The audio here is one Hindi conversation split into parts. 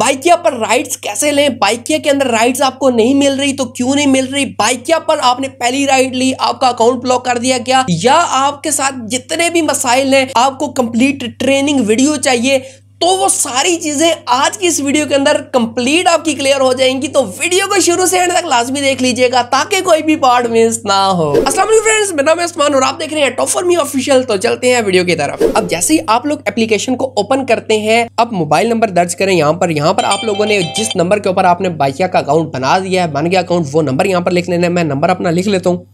बाइकिया पर राइड्स कैसे लें बाइकिया के अंदर राइड्स आपको नहीं मिल रही तो क्यों नहीं मिल रही बाइकिया पर आपने पहली राइड ली आपका अकाउंट ब्लॉक कर दिया गया या आपके साथ जितने भी मसाइल हैं आपको कंप्लीट ट्रेनिंग वीडियो चाहिए तो वो सारी चीज़ें आज की इस वीडियो के अंदर कंप्लीट आपकी क्लियर हो जाएंगी तो वीडियो को शुरू से एंड तक लाजमी देख लीजिएगा ताकि कोई भी पार्ट मिस ना हो असल फ्रेंड्स मेरा नाम उस्मान और आप देख रहे हैं टॉफर मी ऑफिशियल तो चलते हैं वीडियो की तरफ अब जैसे ही आप लोग एप्लीकेशन को ओपन करते हैं अब मोबाइल नंबर दर्ज करें यहाँ पर यहाँ पर आप लोगों ने जिस नंबर के ऊपर आपने बाइकिया का अकाउंट बना दिया है बन गया अकाउंट वो नंबर यहाँ पर लिख लेना मैं नंबर अपना लिख लेता हूँ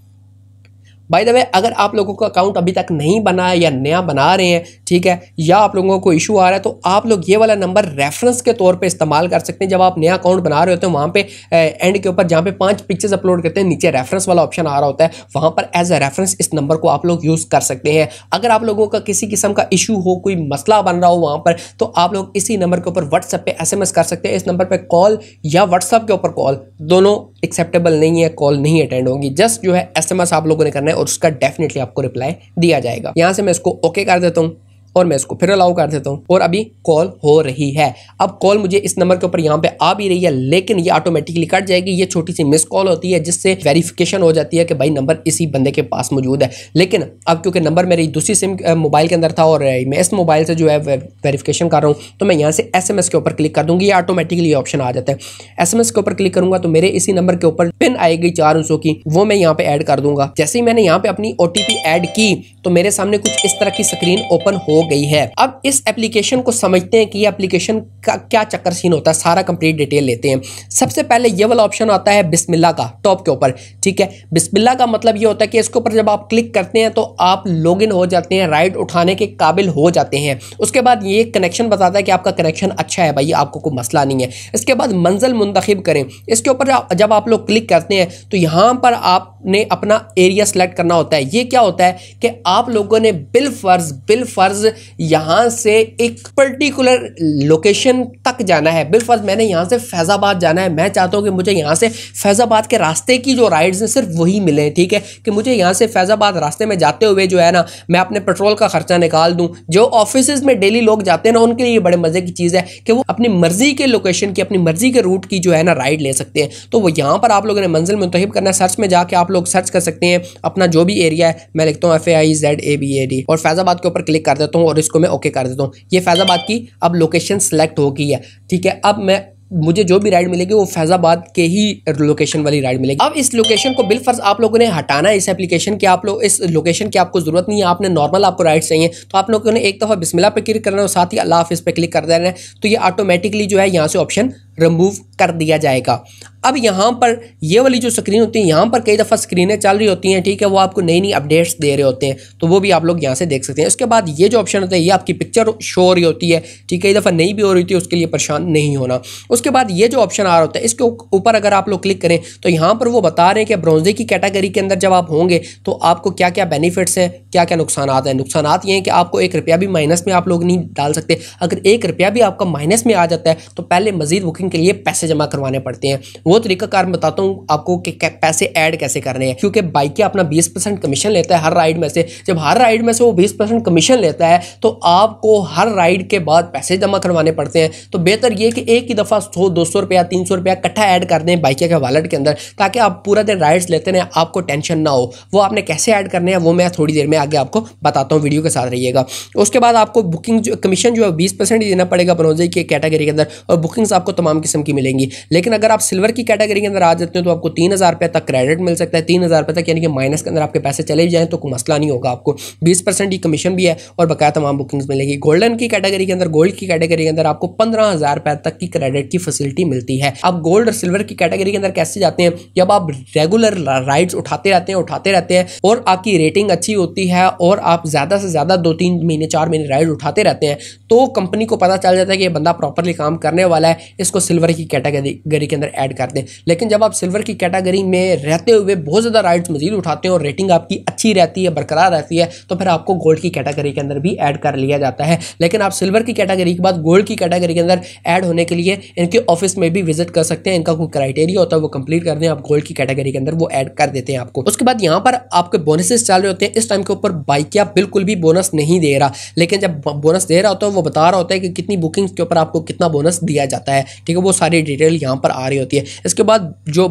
बाय द वे अगर आप लोगों का अकाउंट अभी तक नहीं बना है या नया बना रहे हैं ठीक है या आप लोगों को इशू आ रहा है तो आप लोग ये वाला नंबर रेफरेंस के तौर पे इस्तेमाल कर सकते हैं जब आप नया अकाउंट बना रहे होते हैं वहाँ पे एंड के ऊपर जहाँ पे पांच पिक्चर्स अपलोड करते हैं नीचे रेफरेंस वाला ऑप्शन आ रहा होता है वहाँ पर एज अ रेफरेंस इस नंबर को आप लोग यूज़ कर सकते हैं अगर आप लोगों का किसी किस्म का इशू हो कोई मसला बन रहा हो वहाँ पर तो आप लोग इसी नंबर के ऊपर व्हाट्सएप पर एस कर सकते हैं इस नंबर पर कॉल या व्हाट्सअप के ऊपर कॉल दोनों एक्सेप्टेबल नहीं है कॉल नहीं अटेंड होगी जस्ट जो है एस आप लोगों ने करना है और उसका डेफिनेटली आपको रिप्लाई दिया जाएगा यहाँ से मैं इसको ओके कर देता हूँ और मैं इसको फिर अलाउ कर देता हूँ और अभी कॉल हो रही है अब कॉल मुझे इस नंबर के ऊपर यहाँ पे आ भी रही है लेकिन ये ऑटोमेटिकली कट जाएगी ये छोटी सी मिस कॉल होती है जिससे वेरिफिकेशन हो जाती है कि भाई नंबर इसी बंदे के पास मौजूद है लेकिन अब क्योंकि नंबर मेरी दूसरी सिम मोबाइल के अंदर था और मैं इस मोबाइल से जो है वेरीफिकेशन कर रहा हूँ तो मैं यहाँ से एस के ऊपर क्लिक कर दूँगी ये ऑटोमेटिकली ऑप्शन आ जाता है एस के ऊपर क्लिक करूँगा तो मेरे इसी नंबर के ऊपर पिन आएगी चार अंशों की वो मैं यहाँ पर ऐड कर दूंगा जैसे ही मैंने यहाँ पर अपनी ओ ऐड की तो मेरे सामने कुछ इस तरह की स्क्रीन ओपन हो गई है अब इस एप्लीकेशन को समझते हैं कि ये एप्लीकेशन का क्या चक्कर सीन होता है सारा कंप्लीट डिटेल लेते हैं सबसे पहले ये वाला ऑप्शन आता है बिस्मिल्ला का टॉप के ऊपर ठीक है बिस्मिल्ला का मतलब ये होता है कि इसके ऊपर जब आप क्लिक करते हैं तो आप लॉग हो जाते हैं राइड उठाने के काबिल हो जाते हैं उसके बाद ये कनेक्शन बताता है कि आपका कनेक्शन अच्छा है भाई आपको कोई मसला नहीं है इसके बाद मंजिल मुंतखब करें इसके ऊपर जब आप लोग क्लिक करते हैं तो यहाँ पर आपने अपना एरिया सेलेक्ट करना होता है ये क्या होता है कि आप लोगों ने बिल फर्ज बिल फर्ज यहाँ से एक पर्टिकुलर लोकेशन तक जाना है बिलफर्ज मैंने यहाँ से फैज़ाबाद जाना है मैं चाहता हूँ कि मुझे यहाँ से फैज़ाबाद के रास्ते की जो राइड्स हैं सिर्फ वही मिलें ठीक है कि मुझे यहाँ से फैज़ाबाद रास्ते में जाते हुए जो है ना मैं अपने पेट्रोल का खर्चा निकाल दूँ जो ऑफिस में डेली लोग जाते हैं ना उनके लिए बड़े मज़े की चीज़ है कि वो अपनी मर्ज़ी के लोकेशन की अपनी मर्ज़ी के रूट की जो है ना राइड ले सकते हैं तो वो यहाँ पर आप लोगों ने मंजिल मुंतब करना है सर्च में जाके आप लोग सर्च कर सकते हैं अपना जो भी एरिया है मैं लिखता हूँ F A I Z A B A D और फैज़ाबाद के ऊपर क्लिक कर देता हूँ हूँ और इसको मैं ओके कर देता हूँ ये फैज़ाबाद की अब लोकेशन सेलेक्ट हो गई है ठीक है अब मैं मुझे जो भी राइड मिलेगी वो फैज़ाबाद के ही लोकेशन वाली राइड मिलेगी अब इस लोकेशन को बिल फर्ज आप लोगों ने हटाना है इस एप्लीकेशन की आप लोग इस लोकेशन की आपको ज़रूरत नहीं है आपने नॉर्मल आपको राइड चाहिए तो आप लोगों ने एक दफ़ा बिस्मिल्ला पे क्लिक करना है और साथ ही अल्लाह हाफिज़ पे क्लिक कर देना है तो ये ऑटोमेटिकली जो है यहाँ से ऑप्शन रिमूव कर दिया जाएगा अब यहाँ पर ये वाली जो स्क्रीन होती है यहाँ पर कई दफ़ा स्क्रीनें चल रही होती हैं ठीक है वो आपको नई नई अपडेट्स दे रहे होते हैं तो वो भी आप लोग यहाँ से देख सकते हैं उसके बाद ये जो ऑप्शन होता है ये आपकी पिक्चर शो हो रही होती है ठीक है कई दफ़ा नहीं भी हो रही होती है उसके लिए परेशान नहीं होना उसके बाद ये जो ऑप्शन आ रहा होता है इसके ऊपर अगर आप लोग क्लिक करें तो यहाँ पर वो बता रहे हैं कि ब्रॉन्जे की कैटेगरी के अंदर जब आप होंगे तो आपको क्या क्या बेनिफिट्स हैं क्या क्या नुकसान हैं नुकसान ये हैं कि आपको एक रुपया भी माइनस में आप लोग नहीं डाल सकते अगर एक रुपया भी आपका माइनस में आ जाता है तो पहले मजीद बुकिंग बैंकिंग के लिए पैसे जमा करवाने पड़ते हैं वो तरीका कार बताता हूँ आपको कि पैसे ऐड कैसे करने हैं क्योंकि बाइक अपना बीस परसेंट कमीशन लेता है हर राइड में से जब हर राइड में से वो बीस परसेंट कमीशन लेता है तो आपको हर राइड के बाद पैसे जमा करवाने पड़ते हैं तो बेहतर ये कि एक ही दफ़ा सौ दो सौ रुपया तीन सौ रुपया इकट्ठा ऐड कर दें बाइक के वॉलेट के अंदर ताकि आप पूरा दिन राइड्स लेते रहें आपको टेंशन ना हो वो आपने कैसे ऐड करने हैं वो मैं थोड़ी देर में आगे आपको बताता हूँ वीडियो के साथ रहिएगा उसके बाद आपको बुकिंग कमीशन जो है बीस परसेंट देना पड़ेगा बनोजे की कैटेगरी के अंदर और बुकिंग्स आपको तमाम तमाम किस्म की मिलेंगी लेकिन अगर आप सिल्वर की कैटेगरी के अंदर आ जाते हो तो आपको तीन हज़ार रुपये तक क्रेडिट मिल सकता है तीन हज़ार रुपये तक यानी कि माइनस के अंदर आपके पैसे चले भी जाएँ तो कोई मसला नहीं होगा आपको बीस परसेंट की कमीशन भी है और बकाया तमाम बुकिंग्स मिलेगी गोल्डन की कैटेगरी के अंदर गोल्ड की कैटेगरी के अंदर आपको पंद्रह हज़ार रुपये तक की क्रेडिट की फैसिलिटी मिलती है अब गोल्ड और सिल्वर की कैटेगरी के अंदर कैसे जाते हैं जब आप रेगुलर राइड्स उठाते रहते हैं उठाते रहते हैं और आपकी रेटिंग अच्छी होती है और आप ज़्यादा से ज़्यादा दो तीन महीने चार महीने राइड उठाते रहते हैं तो कंपनी को पता चल जाता है कि ये बंदा प्रॉपरली काम करने वाला है इसको सिल्वर की कैटेगरी के अंदर ऐड करते हैं लेकिन जब आप सिल्वर की कैटेगरी में रहते हुए बहुत ज़्यादा राइड्स मजीद उठाते हैं और रेटिंग आपकी अच्छी रहती है बरकरार रहती है तो फिर आपको गोल्ड की कैटेगरी के अंदर भी ऐड कर लिया जाता है लेकिन आप सिल्वर की कैटेगरी के बाद गोल्ड की कैटेगरी के अंदर ऐड होने के लिए इनके ऑफिस में भी विजिट कर सकते हैं इनका कोई क्राइटेरिया होता है वो कंप्लीट कर दें आप गोल्ड की कैटेगरी के अंदर वो ऐड कर देते हैं आपको उसके बाद यहाँ पर आपके बोनसेस चल रहे होते हैं इस टाइम के ऊपर बाइकिया बिल्कुल भी बोनस नहीं दे रहा लेकिन जब बोनस दे रहा होता है वो बता रहा होता है कि कितनी बुकिंग्स के ऊपर आपको कितना बोनस दिया जाता है ठीक है ठीक है वो सारी डिटेल यहाँ पर आ रही होती है इसके बाद जो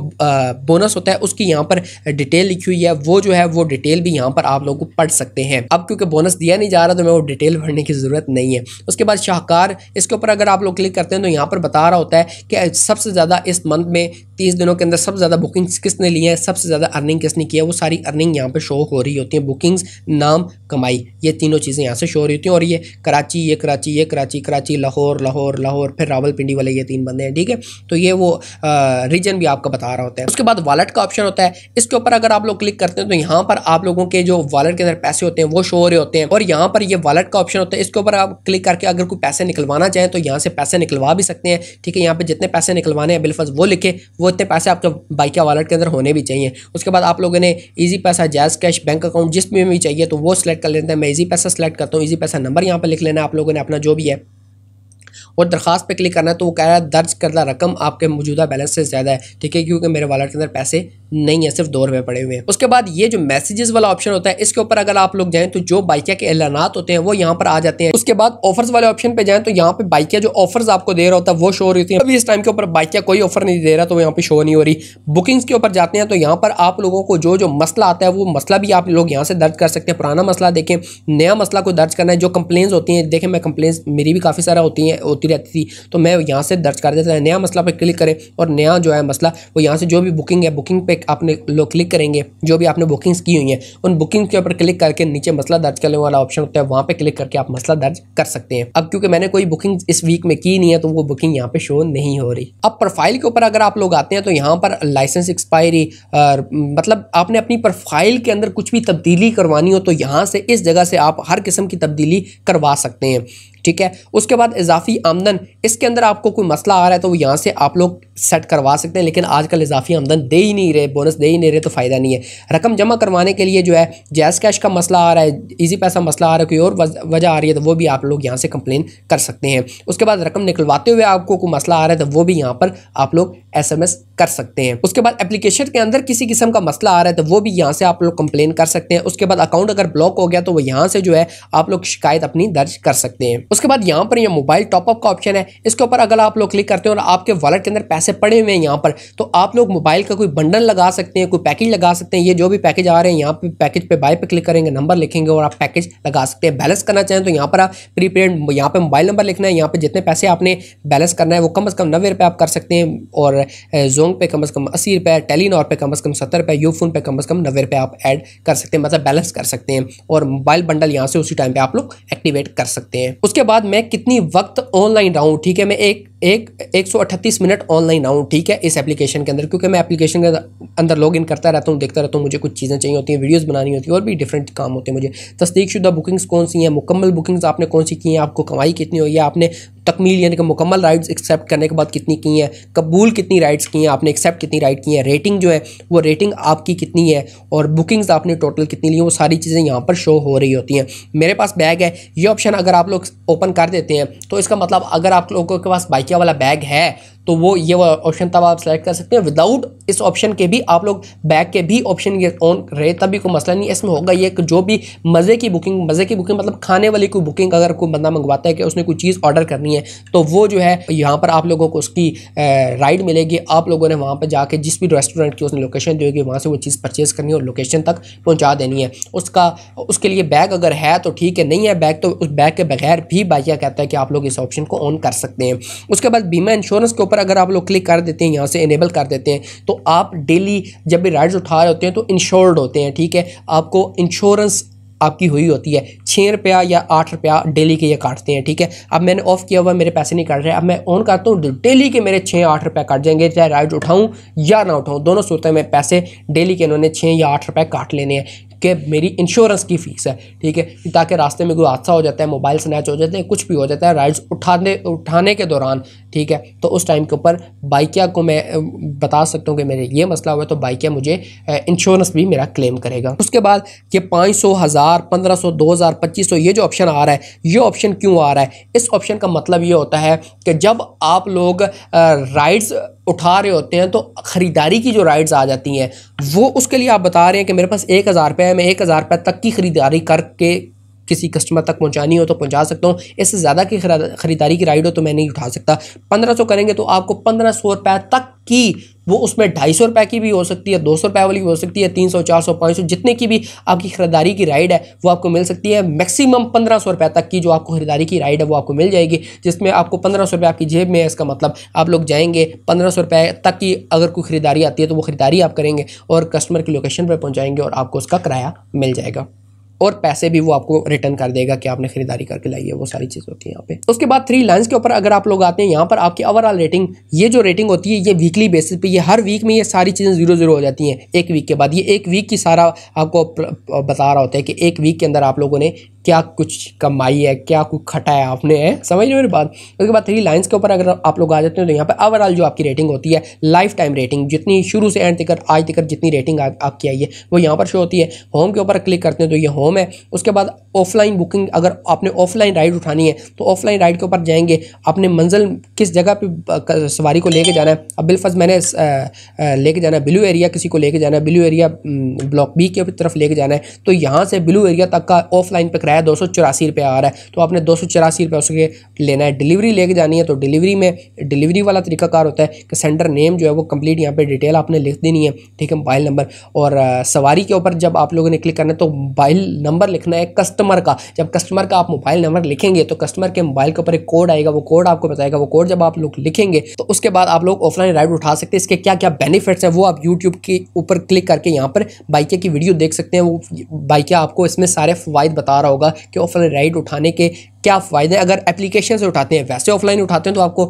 बोनस होता है उसकी यहाँ पर डिटेल लिखी हुई है वो जो है वो डिटेल भी यहाँ पर आप लोग को पढ़ सकते हैं अब क्योंकि बोनस दिया नहीं जा रहा तो मैं वो डिटेल भरने की ज़रूरत नहीं है उसके बाद शाहकार इसके ऊपर अगर आप लोग क्लिक करते हैं तो यहाँ पर बता रहा होता है कि सबसे ज़्यादा इस मंथ में तीस दिनों के अंदर सबसे ज़्यादा बुकिंग्स किसने लिए हैं सबसे ज़्यादा अर्निंग किसने की है वो सारी अर्निंग यहाँ पर शो हो रही होती है बुकिंग्स नाम कमाई ये तीनों चीज़ें यहाँ से शो हो रही होती हैं और ये कराची ये कराची ये कराची कराची लाहौर लाहौर लाहौर फिर रावलपिंडी वाले ये तीन बंदे हैं ठीक है तो ये वो रीजन भी आपका बता रहा होता है उसके बाद वॉलेट का ऑप्शन होता है इसके ऊपर अगर आप लोग क्लिक करते हैं तो यहाँ पर आप लोगों के जो वॉलेट के अंदर पैसे होते हैं वो शो हो रहे होते हैं और यहाँ पर ये वॉलेट का ऑप्शन होता है इसके ऊपर आप क्लिक करके अगर कोई पैसे निकलवाना चाहें तो यहाँ से पैसे निकलवा भी सकते हैं ठीक है यहाँ पर जितने पैसे निकलवाने हैं बिलफज वो लिखे वो इतने पैसे आपके बाइकिया वॉलेट के अंदर होने भी चाहिए उसके बाद आप लोगों ने ईजी पैसा जैस कैश बैंक अकाउंट जिसमें भी चाहिए तो वो सिलेक्ट कर लेते हैं मैं ईजी पैसा सिलेक्ट करता हूँ ईजी पैसा नंबर यहाँ पर लिख लेना आप लोगों ने अपना जो भी है और दरखास्त पे क्लिक करना है तो वो कह रहा है दर्ज करदा रकम आपके मौजूदा बैलेंस से ज़्यादा है ठीक है क्योंकि मेरे वालेट के अंदर पैसे नहीं है सिर्फ दो रुपये पड़े हुए हैं उसके बाद ये जो मैसेजेस वाला ऑप्शन होता है इसके ऊपर अगर आप लोग जाएं तो जो बाइकिया के ऐलान होते हैं वो यहाँ पर आ जाते हैं उसके बाद ऑफर्स वाले ऑप्शन पे जाएं तो यहाँ पे बाइकिया जो ऑफर्स आपको दे रहा होता है वो शो हो रही होती है अभी इस टाइम के ऊपर बाइकिया कोई ऑफर नहीं दे रहा तो यहाँ पे शो नहीं हो रही बुकिंग्स के ऊपर जाते हैं तो यहाँ पर आप लोगों को जो जो मसला आता है वो मसला भी आप लोग यहाँ से दर्ज कर सकते हैं पुराना मसला देखें नया मसला को दर्ज करना है जो कंप्लेन्स होती हैं देखें मैं कंप्लेन्स मेरी भी काफ़ी सारा होती हैं होती रहती थी तो मैं यहाँ से दर्ज कर देता है नया मसला पर क्लिक करें और नया जो है मसला वो यहाँ से जो भी बुकिंग है बुकिंग पे पे आपने लोग क्लिक करेंगे जो भी आपने बुकिंग्स की हुई हैं उन बुकिंग्स के ऊपर क्लिक करके नीचे मसला दर्ज करने वाला ऑप्शन होता है वहाँ पे क्लिक करके आप मसला दर्ज कर सकते हैं अब क्योंकि मैंने कोई बुकिंग इस वीक में की नहीं है तो वो बुकिंग यहाँ पे शो नहीं हो रही अब प्रोफाइल के ऊपर अगर आप लोग आते हैं तो यहाँ पर लाइसेंस एक्सपायरी मतलब आपने अपनी प्रोफाइल के अंदर कुछ भी तब्दीली करवानी हो तो यहाँ से इस जगह से आप हर किस्म की तब्दीली करवा सकते हैं ठीक है उसके बाद इजाफी आमदन इसके अंदर आपको कोई मसला आ रहा है तो वो यहाँ से आप लोग सेट करवा सकते हैं लेकिन आजकल इजाफी आमदन दे ही नहीं रहे बोनस दे ही नहीं रहे तो फ़ायदा नहीं है रकम जमा करवाने के लिए जो है जैस कैश का मसला आ रहा है ईजी पैसा मसला आ रहा है कोई और वजह आ रही है तो वो भी आप लोग यहाँ से कंप्लेन कर सकते हैं उसके बाद रकम निकलवाते हुए आपको कोई मसला आ रहा है तो वो भी यहाँ पर आप लोग एस कर सकते हैं उसके बाद एप्लीकेशन के अंदर किसी किस्म का मसला आ रहा है तो वो भी यहाँ से आप लोग कंप्लेन कर सकते हैं उसके बाद अकाउंट अगर ब्लॉक हो गया तो वो यहाँ से जो है आप लोग शिकायत अपनी दर्ज कर सकते हैं उसके बाद यहाँ पर यह मोबाइल टॉपअप का ऑप्शन है इसके ऊपर अगर आप लोग क्लिक करते हैं और आपके वॉलेट के अंदर पैसे पड़े हुए हैं यहाँ पर तो आप लोग मोबाइल का कोई बंडल लगा सकते हैं कोई पैकेज लगा सकते हैं ये जो भी पैकेज आ रहे हैं यहाँ पर पैकेज पर बाय पर क्लिक करेंगे नंबर लिखेंगे और आप पैकेज लगा सकते हैं बैलेंस करना चाहें तो यहाँ पर आप प्रीपेड यहाँ पर मोबाइल नंबर लिखना है यहाँ पर जितने पैसे आपने बैलेंस करना है वो कम अज़ कम नब्बे रुपये आप कर सकते हैं और जो जोंग पे कम से कम अस्सी रुपए टेलीनॉर पे कम से कम सत्तर रुपये यूफोन पे कम से कम नब्बे रुपए आप ऐड कर सकते हैं मतलब बैलेंस कर सकते हैं और मोबाइल बंडल यहाँ से उसी टाइम पे आप लोग एक्टिवेट कर सकते हैं उसके बाद मैं कितनी वक्त ऑनलाइन रहूँ ठीक है मैं एक एक अट्ठतीस मिनट ऑनलाइन आऊँ ठीक है इस एप्लीकेशन के अंदर क्योंकि मैं एप्लीकेशन के अंदर लॉग इन करता रहता हूँ देखता रहता हूँ मुझे कुछ चीज़ें चाहिए होती हैं वीडियोस बनानी होती है और भी डिफरेंट काम होते हैं मुझे तस्दीकशुदा बुकिंग्स कौन सी हैं मुकम्मल बुकिंग्स आपने कौन सी की हैं आपको कमाई कितनी हुई है आपने तकमील यानी कि मुकम्मल राइड्स एक्सेप्ट करने के बाद कितनी की हैं कबूल कितनी राइड्स की हैं आपने एक्सेप्ट कितनी राइड की हैं रेटिंग जो है वो रेटिंग आपकी कितनी है और बुकिंग्स आपने टोटल कितनी ली वो सारी चीज़ें यहाँ पर शो हो रही होती हैं मेरे पास बैग है ये ऑप्शन अगर आप लोग ओपन कर देते हैं तो इसका मतलब अगर आप लोगों के पास बाइक क्या वाला बैग है तो वो ये ऑप्शन तब आप सेलेक्ट कर सकते हैं विदाउट इस ऑप्शन के भी आप लोग बैक के भी ऑप्शन ये ऑन रहे तभी कोई मसला नहीं इसमें होगा ये कि जो भी मज़े की बुकिंग मज़े की बुकिंग मतलब खाने वाली कोई बुकिंग अगर कोई बंदा मंगवाता है कि उसने कोई चीज़ ऑर्डर करनी है तो वो जो है यहाँ पर आप लोगों को उसकी राइड मिलेगी आप लोगों ने वहाँ पर जाके जिस भी रेस्टोरेंट की उसने लोकेशन दी होगी वहाँ से वो चीज़ परचेज़ करनी है और लोकेशन तक पहुँचा देनी है उसका उसके लिए बैग अगर है तो ठीक है नहीं है बैग तो उस बैग के बगैर भी बाइया कहता है कि आप लोग इस ऑप्शन को ऑन कर सकते हैं उसके बाद बीमा इंश्योरेंस के ऊपर पर अगर आप लोग क्लिक कर देते हैं यहाँ से इनेबल कर देते हैं तो आप डेली जब भी राइड्स उठा रहे होते हैं तो इंश्योर्ड होते हैं ठीक है आपको इंश्योरेंस आपकी हुई होती है छः रुपया या आठ रुपया डेली के ये काटते हैं ठीक है अब मैंने ऑफ़ किया हुआ मेरे पैसे नहीं काट रहे अब मैं ऑन करता हूँ डेली के मेरे छः आठ रुपया काट जाएंगे चाहे राइड उठाऊँ या ना उठाऊँ दोनों सूरतें में पैसे डेली के इन्होंने छः या आठ रुपये काट लेने हैं कि मेरी इंश्योरेंस की फ़ीस है ठीक है ताकि रास्ते में कोई हादसा हो जाता है मोबाइल स्नैच हो जाते हैं कुछ भी हो जाता है राइड्स उठाने उठाने के दौरान ठीक है तो उस टाइम के ऊपर बाइकिया को मैं बता सकता हूँ कि मेरे ये मसला हुआ तो बाइकिया मुझे इंश्योरेंस भी मेरा क्लेम करेगा उसके बाद ये पाँच सौ हज़ार पंद्रह सौ दो हज़ार पच्चीस सौ ये जो ऑप्शन आ रहा है ये ऑप्शन क्यों आ रहा है इस ऑप्शन का मतलब ये होता है कि जब आप लोग राइड्स उठा रहे होते हैं तो ख़रीदारी की जो राइट्स आ जाती हैं वो उसके लिए आप बता रहे हैं कि मेरे पास एक हज़ार रुपये है मैं एक हज़ार रुपये तक की ख़रीदारी करके किसी कस्टमर तक पहुँचानी हो तो पहुँचा सकता हूँ इससे ज़्यादा की ख़रीदारी की राइड हो तो मैं नहीं उठा सकता पंद्रह सौ करेंगे तो आपको पंद्रह सौ रुपये तक की वो उसमें ढाई सौ रुपये की भी हो सकती है दो सौ रुपये वाली भी हो सकती है तीन सौ चार सौ पाँच सौ जितने की भी आपकी खरीदारी की राइड है वो आपको मिल सकती है मैक्सिमम पंद्रह सौ रुपये तक की जो आपको खरीदारी की राइड है वो आपको मिल जाएगी जिसमें आपको पंद्रह सौ रुपये आपकी जेब में है इसका मतलब आप लोग जाएंगे पंद्रह सौ रुपये तक की अगर कोई खरीदारी आती है तो वो खरीदारी आप करेंगे और कस्टमर की लोकेशन पर पहुँचाएंगे और आपको उसका किराया मिल जाएगा और पैसे भी वो आपको रिटर्न कर देगा कि आपने खरीदारी करके लाई है वो सारी चीज़ होती है यहाँ पे उसके बाद थ्री लाइन्स के ऊपर अगर आप लोग आते हैं यहाँ पर आपकी ओवरऑल रेटिंग ये जो रेटिंग होती है ये वीकली बेसिस पे ये हर वीक में ये सारी चीज़ें जीरो जीरो हो जाती हैं एक वीक के बाद ये एक वीक की सारा आपको बता रहा होता है कि एक वीक के अंदर आप लोगों ने क्या कुछ कमाई है क्या कुछ खटा है आपने है समझ लो मेरी बात उसके बाद थ्री लाइन्स के ऊपर अगर आप लोग आ जाते हैं तो यहाँ पर ओवरऑल जो आपकी रेटिंग होती है लाइफ टाइम रेटिंग जितनी शुरू से एंड तक आज तक जितनी रेटिंग आपकी आई है वो यहाँ पर शो होती है होम के ऊपर क्लिक करते हैं तो ये होम है उसके बाद ऑफलाइन बुकिंग अगर आपने ऑफलाइन राइड उठानी है तो ऑफलाइन राइड के ऊपर जाएंगे अपने मंजिल किस जगह पर सवारी को लेके जाना है अब बिलफज मैंने लेके जाना है ब्लू एरिया किसी को लेके जाना है ब्लू एरिया ब्लॉक बी की तरफ लेके जाना है तो यहाँ से ब्लू एरिया तक का ऑफलाइन पर किराया दो सौ चौरासी रुपये आ रहा है तो आपने दो सौ चौरासी रुपये उसके लेना है डिलीवरी लेके जानी है तो डिलीवरी में डिलीवरी वाला तरीकाकार होता है कि सेंडर नेम जो है वो कंप्लीट यहाँ पे डिटेल आपने लिख देनी है ठीक है मोबाइल नंबर और सवारी के ऊपर जब आप लोगों ने क्लिक करना है तो मोबाइल नंबर लिखना है कस्टमर का जब कस्टमर का आप मोबाइल नंबर लिखेंगे तो कस्टमर के मोबाइल के ऊपर एक कोड आएगा वो कोड आपको बताएगा वो कोड जब आप लोग लिखेंगे तो उसके बाद आप लोग ऑफलाइन राइड उठा सकते हैं इसके क्या क्या बेनिफिट्स हैं वो आप यूट्यूब के ऊपर क्लिक करके यहाँ पर बाइकें की वीडियो देख सकते हैं वो बाइकें आपको इसमें सारे फ़वाद बता रहा होगा होगा कि ऑफलाइन राइड उठाने के क्या फ़ायदे अगर एप्लीकेशन से उठाते हैं वैसे ऑफलाइन उठाते हैं तो आपको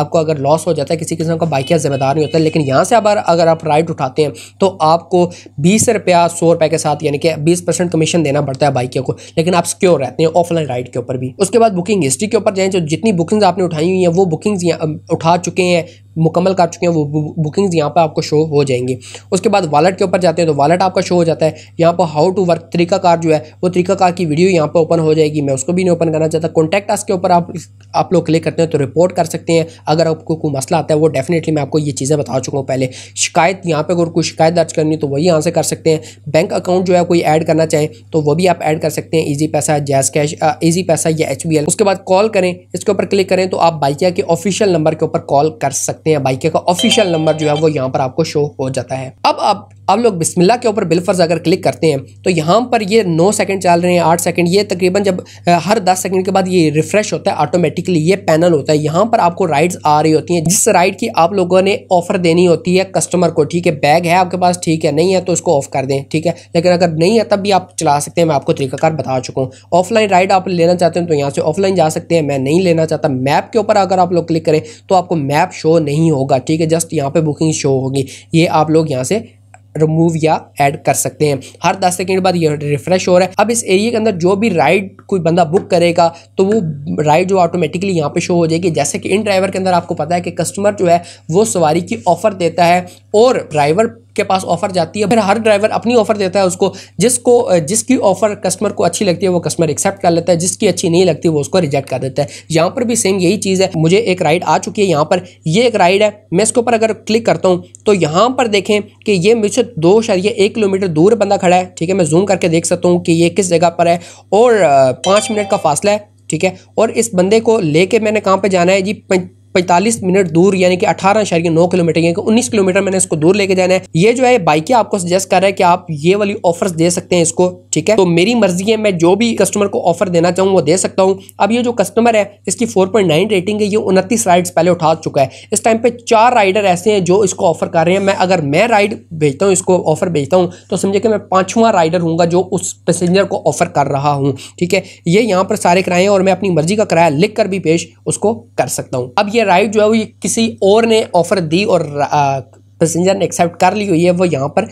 आपको अगर लॉस हो जाता है किसी किस्म का बाइक या जिम्मेदार नहीं होता लेकिन यहाँ से अब अगर आप राइड उठाते हैं तो आपको बीस रुपया सौ रुपये के साथ यानी कि बीस परसेंट कमीशन देना पड़ता है बाइकिया को लेकिन आप सिक्योर रहते हैं ऑफलाइन राइड के ऊपर भी उसके बाद बुकिंग हिस्ट्री के ऊपर जाएँ जो जितनी बुकिंग्स आपने उठाई हुई हैं वो बुकिंग्स उठा चुके हैं मुकम्मल कर चुके हैं वो बुकिंग्स यहाँ पर आपको शो हो जाएंगी उसके बाद वालेट के ऊपर जाते हैं तो वालेट आपका शो हो जाता है यहाँ पर हाउ टू वर्क तरीकाकार जो है वो तरीकाकार की वीडियो यहाँ पर ओपन हो जाएगी मैं उसको भी नहीं ओपन करना चाहता कॉन्टैक्ट आस के ऊपर आप आप लोग क्लिक करते हैं तो रिपोर्ट कर सकते हैं अगर आपको कोई मसला आता है वो डेफिनेटली मैं आपको ये चीज़ें बता चुका हूँ पहले शिकायत यहाँ पर अगर कोई शिकायत दर्ज करनी तो वही यहाँ से कर सकते हैं बैंक अकाउंट जो है कोई ऐड करना चाहे तो वो भी आप ऐड कर सकते हैं ईजी पैसा जैस कैश ईजी पैसा या एच उसके बाद कॉल करें इसके ऊपर क्लिक करें तो आप बाइकिया के ऑफिशियल नंबर के ऊपर कॉल कर सकते हैं सकते हैं बाइक का ऑफिशियल नंबर जो है वो यहाँ पर आपको शो हो जाता है अब आप अब लोग बिस्मिल्लाह के ऊपर बिलफर्ज अगर क्लिक करते हैं तो यहाँ पर ये नौ सेकंड चल रहे हैं आठ सेकंड ये तकरीबन जब हर दस सेकंड के बाद ये रिफ्रेश होता है ऑटोमेटिकली ये पैनल होता है यहाँ पर आपको राइड्स आ रही होती हैं जिस राइड की आप लोगों ने ऑफर देनी होती है कस्टमर को ठीक है बैग है आपके पास ठीक है नहीं है तो उसको ऑफ कर दें ठीक है लेकिन अगर नहीं है तब भी आप चला सकते हैं मैं आपको तरीकाकार बता चुका हूँ ऑफलाइन राइड आप लेना चाहते हैं तो यहाँ से ऑफलाइन जा सकते हैं मैं नहीं लेना चाहता मैप के ऊपर अगर आप लोग क्लिक करें तो आपको मैप शो नहीं होगा ठीक है जस्ट यहाँ पर बुकिंग शो होगी ये आप लोग यहाँ से रिमूव या ऐड कर सकते हैं हर दस सेकेंड बाद ये रिफ्रेश हो रहा है अब इस एरिया के अंदर जो भी राइड कोई बंदा बुक करेगा तो वो राइड जो ऑटोमेटिकली यहाँ पे शो हो जाएगी जैसे कि इन ड्राइवर के अंदर आपको पता है कि कस्टमर जो है वो सवारी की ऑफ़र देता है और ड्राइवर के पास ऑफर जाती है फिर हर ड्राइवर अपनी ऑफर देता है उसको जिसको जिसकी ऑफर कस्टमर को अच्छी लगती है वो कस्टमर एक्सेप्ट कर लेता है जिसकी अच्छी नहीं लगती वो उसको रिजेक्ट कर देता है यहाँ पर भी सेम यही चीज़ है मुझे एक राइड आ चुकी है यहाँ पर ये एक राइड है मैं इसके ऊपर अगर क्लिक करता हूँ तो यहाँ पर देखें कि ये मुझे दो शरिया एक किलोमीटर दूर बंदा खड़ा है ठीक है मैं जूम करके देख सकता हूँ कि ये किस जगह पर है और पाँच मिनट का फासला है ठीक है और इस बंदे को लेके मैंने कहाँ पे जाना है जी पैंतालीस मिनट दूर यानी कि अठारह शहर नौ किलोमीटर यानी कि उन्नीस किलोमीटर मैंने इसको दूर लेके जाना है ये जो है बाइक आपको सजेस्ट कर रहा है कि आप ये वाली ऑफर्स दे सकते हैं इसको ठीक है तो मेरी मर्जी है मैं जो भी कस्टमर को ऑफर देना चाहूँ वो दे सकता हूँ अब ये जो कस्टमर है इसकी फोर रेटिंग है ये उनतीस राइड्स पहले उठा चुका है इस टाइम पे चार राइडर ऐसे हैं जो इसको ऑफर कर रहे हैं मैं अगर मैं राइड भेजता हूँ इसको ऑफर भेजता हूँ तो समझे कि मैं पाँचवा राइडर हूँ जो उस पैसेंजर को ऑफर कर रहा हूँ ठीक है ये यहाँ पर सारे किराए और मैं अपनी मर्जी का किराया लिख कर भी पेश उसको कर सकता हूँ अब ये राइड जो है वो ये किसी और ने ऑफ़र दी और पैसेंजर ने एक्सेप्ट कर ली हुई है वो यहाँ पर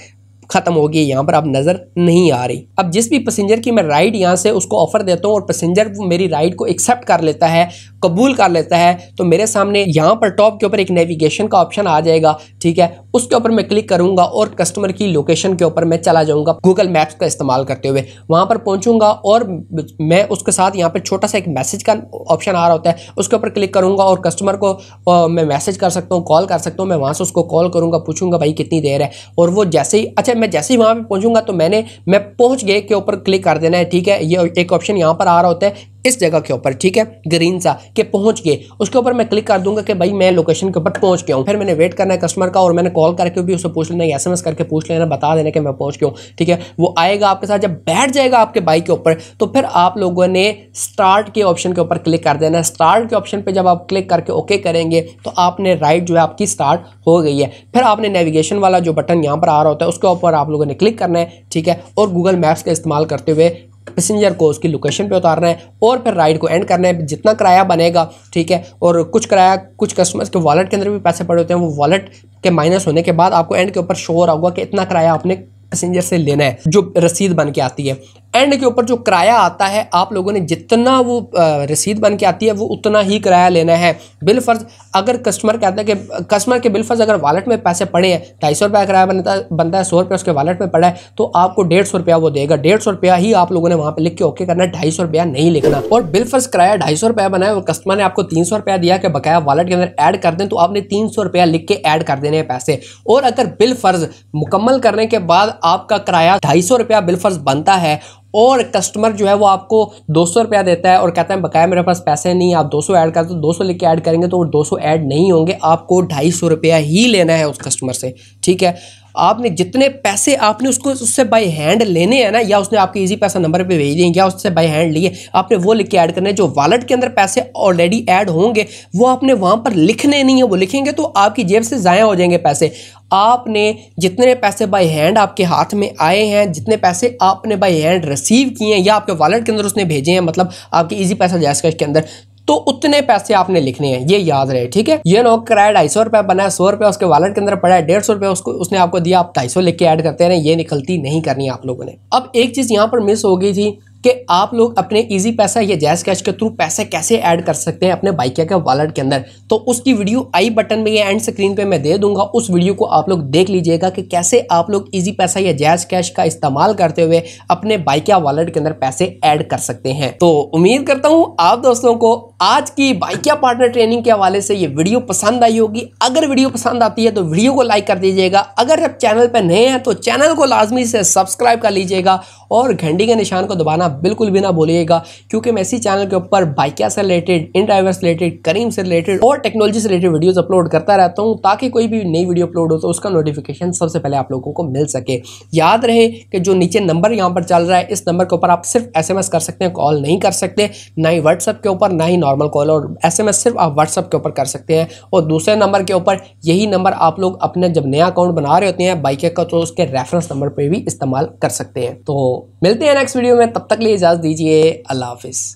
खत्म हो गई यहाँ पर अब नज़र नहीं आ रही अब जिस भी पैसेंजर की मैं राइड यहाँ से उसको ऑफर देता हूँ और पैसेंजर मेरी राइड को एक्सेप्ट कर लेता है कबूल कर लेता है तो मेरे सामने यहाँ पर टॉप के ऊपर एक नेविगेशन का ऑप्शन आ जाएगा ठीक है उसके ऊपर मैं क्लिक करूंगा और कस्टमर की लोकेशन के ऊपर मैं चला जाऊंगा गूगल मैप्स का इस्तेमाल करते हुए वहाँ पर पहुँचूंगा और मैं उसके साथ यहाँ पर छोटा सा एक मैसेज का ऑप्शन आ रहा होता है उसके ऊपर क्लिक करूँगा और कस्टमर को मैं मैसेज कर सकता हूँ कॉल कर सकता हूँ मैं वहाँ से उसको कॉल करूँगा पूछूंगा भाई कितनी देर है और वो जैसे ही अच्छा मैं जैसे ही वहाँ पर पहुँचूंगा तो मैंने मैं पहुँच गए के ऊपर क्लिक कर देना है ठीक है ये एक ऑप्शन यहाँ पर आ रहा होता है इस जगह के ऊपर ठीक है ग्रीन सा के पहुंच गए उसके ऊपर मैं क्लिक कर दूंगा कि भाई मैं लोकेशन के ऊपर पहुंच गया हूँ फिर मैंने वेट करना है कस्टमर का और मैंने कॉल करके भी उसे पूछ लेना है करके पूछ लेना बता देना कि मैं पहुंच गया हूं ठीक है वो आएगा आपके साथ जब बैठ जाएगा आपके बाइक के ऊपर तो फिर आप लोगों ने स्टार्ट के ऑप्शन के ऊपर क्लिक कर देना है स्टार्ट के ऑप्शन पर जब आप क्लिक करके ओके करेंगे तो आपने राइड जो है आपकी स्टार्ट हो गई है फिर आपने नेविगेशन वाला जो बटन यहाँ पर आ रहा होता है उसके ऊपर आप लोगों ने क्लिक करना है ठीक है और गूगल मैप्स का इस्तेमाल करते हुए पैसेंजर को उसकी लोकेशन पे उतारना है और फिर राइड को एंड करना है जितना किराया बनेगा ठीक है और कुछ किराया कुछ कस्टमर्स के वॉलेट के अंदर भी पैसे पड़े होते हैं वो वॉलेट के माइनस होने के बाद आपको एंड के ऊपर शोर होगा कि इतना किराया आपने पैसेंजर से लेना है जो रसीद बन के आती है एंड के ऊपर जो किराया आता है आप लोगों ने जितना वो रसीद बन के आती है वो उतना ही किराया लेना है बिल फर्ज अगर कस्टमर कहता है कि कस्टमर के बिल फर्ज अगर वालेट में पैसे पड़े हैं ढाई सौ रुपया किराया बनता बनता है सौ रुपया उसके वालेट में पड़ा है तो आपको डेढ़ सौ रुपया वो देगा डेढ़ सौ रुपया ही आप लोगों ने वहाँ पर लिख के ओके करना है ढाई सौ रुपया नहीं लिखना और बिल फर्ज किराया ढाई सौ रुपया बनाया और कस्टमर ने आपको तीन सौ रुपया दिया कि बकाया वालेट के अंदर ऐड कर दें तो आपने तीन सौ रुपया लिख के ऐड कर देने हैं पैसे और अगर बिल फर्ज मुकम्मल करने के बाद आपका किराया ढाई सौ रुपया बिल फर्ज बनता है और कस्टमर जो है वो आपको दो सौ रुपया देता है और कहता है बकाया मेरे पास पैसे नहीं आप दो सौ ऐड कर दो तो दो सौ लेके ऐड करेंगे तो वो दो सौ ऐड नहीं होंगे आपको ढाई सौ रुपया ही लेना है उस कस्टमर से ठीक है आपने जितने पैसे आपने उसको उससे बाई हैंड लेने हैं ना या उसने आपके ईजी पैसा नंबर पर भेज दिए या उससे बाई हैंड लिए आपने वो लिख के ऐड करने जो वॉलेट के अंदर पैसे ऑलरेडी ऐड होंगे वो आपने वहाँ पर लिखने नहीं है वो लिखेंगे तो आपकी जेब से ज़ाया हो जाएंगे पैसे आपने जितने पैसे बाई हैंड आपके हाथ में आए हैं जितने पैसे आपने बाई हैंड रिसीव किए हैं या आपके वॉलेट के अंदर उसने भेजे हैं मतलब आपके ईजी पैसा जैसा के अंदर तो उतने पैसे आपने लिखने हैं ये याद रहे ठीक है ये नो किराया ढाई सौ रुपया बनाया सौ रुपया उसके वॉलेट के अंदर पड़ा है डेढ़ सौ रुपया उसको उसने आपको दिया आप ढाई सौ लिख के ऐड करते रहे ये निकलती नहीं करनी आप लोगों ने अब एक चीज यहाँ पर मिस हो गई थी कि आप लोग अपने इजी पैसा या जैस कैश के थ्रू पैसे कैसे ऐड कर सकते हैं अपने बाइकिया के वॉलेट के अंदर तो उसकी वीडियो आई बटन में या एंड स्क्रीन पे मैं दे दूंगा उस वीडियो को आप लोग देख लीजिएगा कि कैसे आप लोग इजी पैसा या जैस कैश का इस्तेमाल करते हुए अपने बाइकिया वॉलेट के अंदर पैसे ऐड कर सकते हैं तो उम्मीद करता हूँ आप दोस्तों को आज की बाइकिया पार्टनर ट्रेनिंग के हवाले से ये वीडियो पसंद आई होगी अगर वीडियो पसंद आती है तो वीडियो को लाइक कर दीजिएगा अगर आप चैनल पर नए हैं तो चैनल को लाजमी से सब्सक्राइब कर लीजिएगा और घंटी के निशान को दबाना बिल्कुल भी ना भूलिएगा क्योंकि मैं इसी चैनल के ऊपर बाइकिया से रिलेटेड इन ड्राइवर से रिलेटेड करीम से रिलेटेड और टेक्नोलॉजी से रिलेटेड वीडियोज़ अपलोड करता रहता हूँ ताकि कोई भी नई वीडियो अपलोड हो तो उसका नोटिफिकेशन सबसे पहले आप लोगों को मिल सके याद रहे कि जो नीचे नंबर यहाँ पर चल रहा है इस नंबर के ऊपर आप सिर्फ एस कर सकते हैं कॉल नहीं कर सकते ना ही व्हाट्सअप के ऊपर ना ही नॉर्मल कॉल और एस सिर्फ आप व्हाट्सअप के ऊपर कर सकते हैं और दूसरे नंबर के ऊपर यही नंबर आप लोग अपने जब नया अकाउंट बना रहे होते हैं बाइक का तो उसके रेफरेंस नंबर पर भी इस्तेमाल कर सकते हैं तो मिलते हैं नेक्स्ट वीडियो में तब तक तक लिए इजाज़त दीजिए अल्लाह हाफिज़